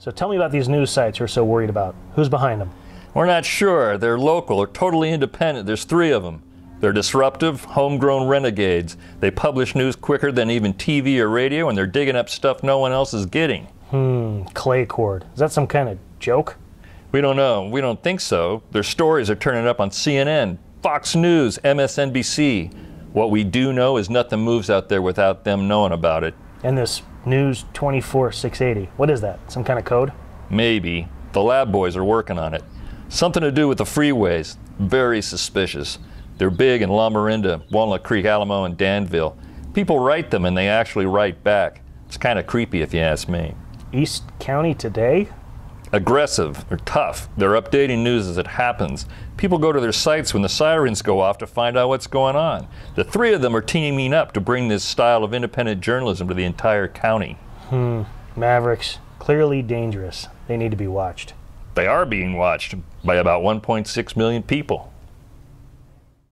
So tell me about these news sites you're so worried about. Who's behind them? We're not sure. They're local. They're totally independent. There's three of them. They're disruptive, homegrown renegades. They publish news quicker than even TV or radio, and they're digging up stuff no one else is getting. Hmm, clay cord. Is that some kind of joke? We don't know. We don't think so. Their stories are turning up on CNN, Fox News, MSNBC. What we do know is nothing moves out there without them knowing about it and this news 24 680. What is that? Some kind of code? Maybe. The lab boys are working on it. Something to do with the freeways. Very suspicious. They're big in La into Walnut Creek, Alamo, and Danville. People write them and they actually write back. It's kind of creepy if you ask me. East County Today? aggressive, they're tough, they're updating news as it happens. People go to their sites when the sirens go off to find out what's going on. The three of them are teaming up to bring this style of independent journalism to the entire county. Hmm, Mavericks, clearly dangerous. They need to be watched. They are being watched by about 1.6 million people.